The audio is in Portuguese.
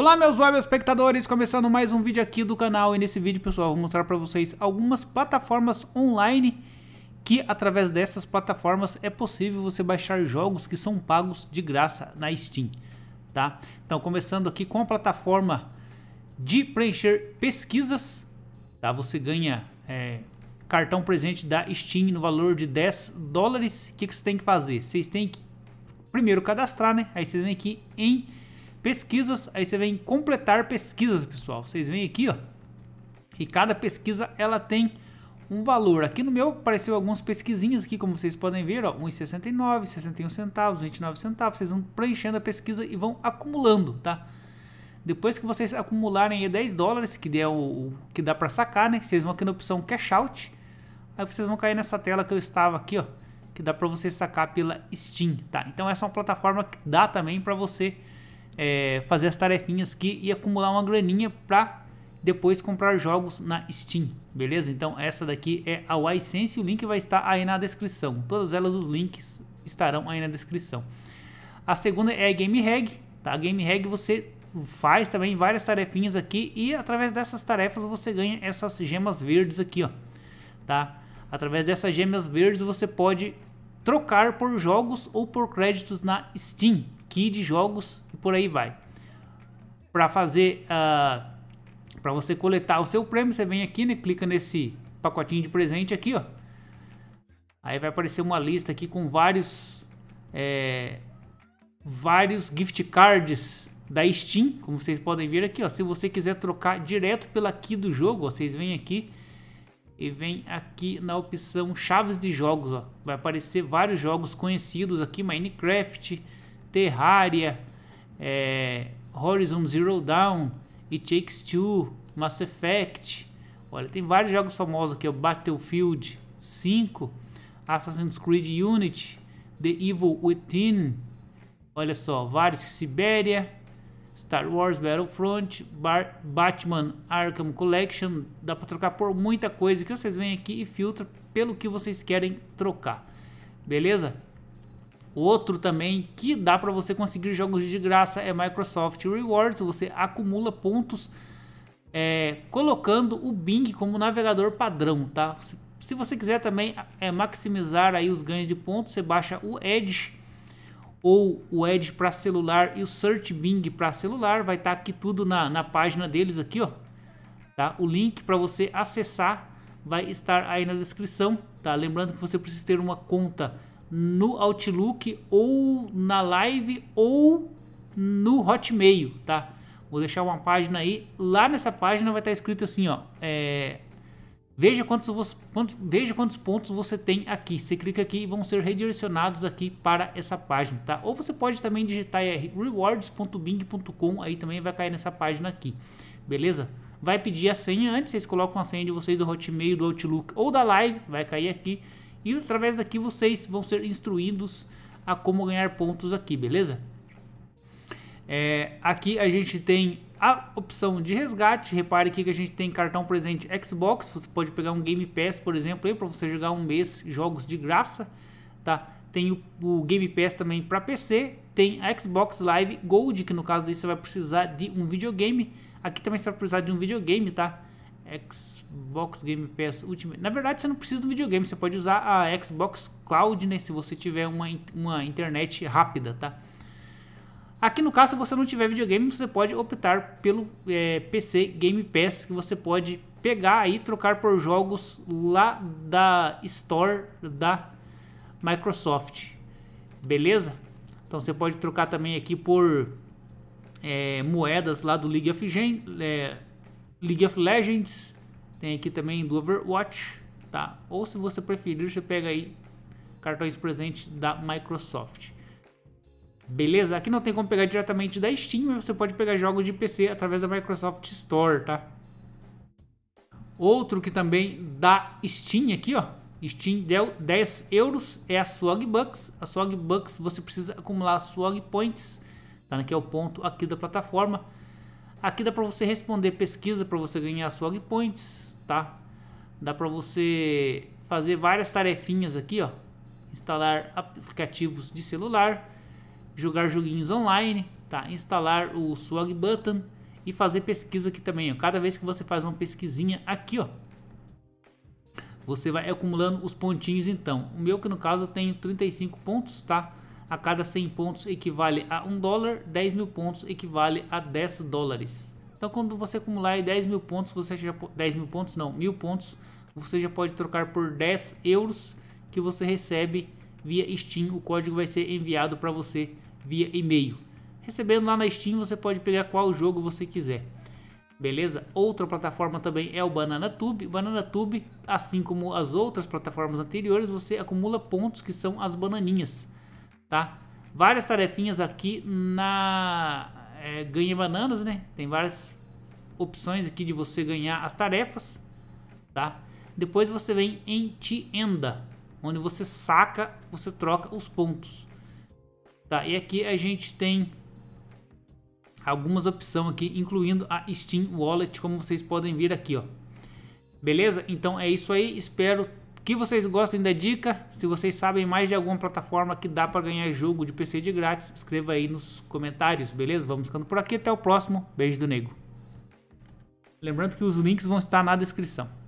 Olá meus web espectadores, começando mais um vídeo aqui do canal e nesse vídeo pessoal vou mostrar para vocês algumas plataformas online que através dessas plataformas é possível você baixar jogos que são pagos de graça na Steam, tá? Então começando aqui com a plataforma de preencher pesquisas, tá? Você ganha é, cartão presente da Steam no valor de 10 dólares. O que, que você tem que fazer? Vocês tem que primeiro cadastrar, né? Aí vocês vêm aqui em pesquisas, aí você vem completar pesquisas, pessoal. Vocês vêm aqui, ó. E cada pesquisa ela tem um valor. Aqui no meu apareceu algumas pesquisinhas aqui, como vocês podem ver, ó, 1,69, 61 centavos, 29 centavos. Vocês vão preenchendo a pesquisa e vão acumulando, tá? Depois que vocês acumularem 10 dólares, que der o, o que dá para sacar, né? Vocês vão aqui na opção cash out. Aí vocês vão cair nessa tela que eu estava aqui, ó, que dá para você sacar pela Steam, tá? Então essa é uma plataforma que dá também para você é, fazer as tarefinhas aqui e acumular uma graninha para depois comprar jogos na Steam, beleza? Então essa daqui é a Wisense, o link vai estar aí na descrição. Todas elas os links estarão aí na descrição. A segunda é a Game Reg, tá? A Game Reg você faz também várias tarefinhas aqui e através dessas tarefas você ganha essas gemas verdes aqui, ó, tá? Através dessas gemas verdes você pode trocar por jogos ou por créditos na Steam, aqui de jogos e por aí vai. Para fazer, uh, ah, para você coletar o seu prêmio, você vem aqui, né? Clica nesse pacotinho de presente aqui, ó. Aí vai aparecer uma lista aqui com vários, é, vários gift cards da Steam, como vocês podem ver aqui, ó. Se você quiser trocar direto pela aqui do jogo, ó, vocês vêm aqui e vem aqui na opção chaves de jogos, ó. Vai aparecer vários jogos conhecidos aqui, Minecraft, Terraria, é, Horizon Zero Dawn, It Takes Two, Mass Effect. Olha, tem vários jogos famosos aqui, o Battlefield 5, Assassin's Creed Unity, The Evil Within. Olha só, vários, Sibéria, Star Wars Battlefront, Bar Batman Arkham Collection. Dá para trocar por muita coisa que vocês vêm aqui e filtra pelo que vocês querem trocar. Beleza? Outro também que dá para você conseguir jogos de graça é Microsoft Rewards. Você acumula pontos é, colocando o Bing como navegador padrão, tá? Se você quiser também é, maximizar aí os ganhos de pontos, você baixa o Edge ou o Edge para celular e o Search Bing para celular. Vai estar tá aqui tudo na, na página deles aqui, ó. Tá? O link para você acessar vai estar aí na descrição, tá? Lembrando que você precisa ter uma conta no Outlook ou na Live ou no Hotmail, tá? Vou deixar uma página aí. Lá nessa página vai estar tá escrito assim, ó. É, veja, quantos você, quantos, veja quantos pontos você tem aqui. Você clica aqui e vão ser redirecionados aqui para essa página, tá? Ou você pode também digitar aí rewards.bing.com, aí também vai cair nessa página aqui, beleza? Vai pedir a senha antes, vocês colocam a senha de vocês do Hotmail, do Outlook ou da Live, vai cair aqui e através daqui vocês vão ser instruídos a como ganhar pontos aqui, beleza? É, aqui a gente tem a opção de resgate. Repare aqui que a gente tem cartão presente Xbox. Você pode pegar um Game Pass, por exemplo, para você jogar um mês jogos de graça. Tá? Tem o, o Game Pass também para PC. Tem a Xbox Live Gold, que no caso daí você vai precisar de um videogame. Aqui também você vai precisar de um videogame, tá? Xbox Game Pass Ultimate. Na verdade, você não precisa do videogame, você pode usar a Xbox Cloud, né? Se você tiver uma, uma internet rápida, tá? Aqui no caso, se você não tiver videogame, você pode optar pelo é, PC Game Pass, que você pode pegar e trocar por jogos lá da Store da Microsoft. Beleza? Então você pode trocar também aqui por é, moedas lá do League of Legends, é, League of Legends, tem aqui também do Overwatch, tá? Ou se você preferir, você pega aí cartões presentes da Microsoft. Beleza? Aqui não tem como pegar diretamente da Steam, mas você pode pegar jogos de PC através da Microsoft Store, tá? Outro que também da Steam aqui, ó. Steam deu 10 euros, é a Swag Bucks. A Swag Bucks você precisa acumular Swag Points, tá? Né, que é o ponto aqui da plataforma. Aqui dá para você responder pesquisa para você ganhar swag points, tá? Dá para você fazer várias tarefinhas aqui, ó. Instalar aplicativos de celular, jogar joguinhos online, tá? Instalar o swag button e fazer pesquisa aqui também, ó. Cada vez que você faz uma pesquisinha aqui, ó, você vai acumulando os pontinhos então. O meu que no caso eu tenho 35 pontos, tá? a cada 100 pontos equivale a 1 dólar, 10 mil pontos equivale a 10 dólares. Então quando você acumular 10 mil pontos, você já 10 mil pontos não, mil pontos, você já pode trocar por 10 euros que você recebe via Steam. O código vai ser enviado para você via e-mail. Recebendo lá na Steam, você pode pegar qual jogo você quiser. Beleza? Outra plataforma também é o BananaTube. BananaTube, assim como as outras plataformas anteriores, você acumula pontos que são as bananinhas tá? Várias tarefinhas aqui na é, ganha bananas, né? Tem várias opções aqui de você ganhar as tarefas, tá? Depois você vem em tienda, onde você saca, você troca os pontos, tá? E aqui a gente tem algumas opções aqui, incluindo a Steam Wallet, como vocês podem ver aqui, ó. Beleza? Então é isso aí, espero que vocês gostem da dica. Se vocês sabem mais de alguma plataforma que dá para ganhar jogo de PC de grátis, escreva aí nos comentários, beleza? Vamos ficando por aqui, até o próximo. Beijo do Nego. Lembrando que os links vão estar na descrição.